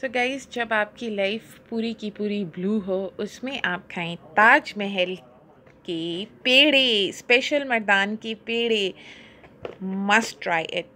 so guys जब आपकी life पूरी की पूरी ब्लू हो उसमें आप खाएं ताजमहल के पेड़े स्पेशल मर्दान के पेड़े मस्ट ट्राई इट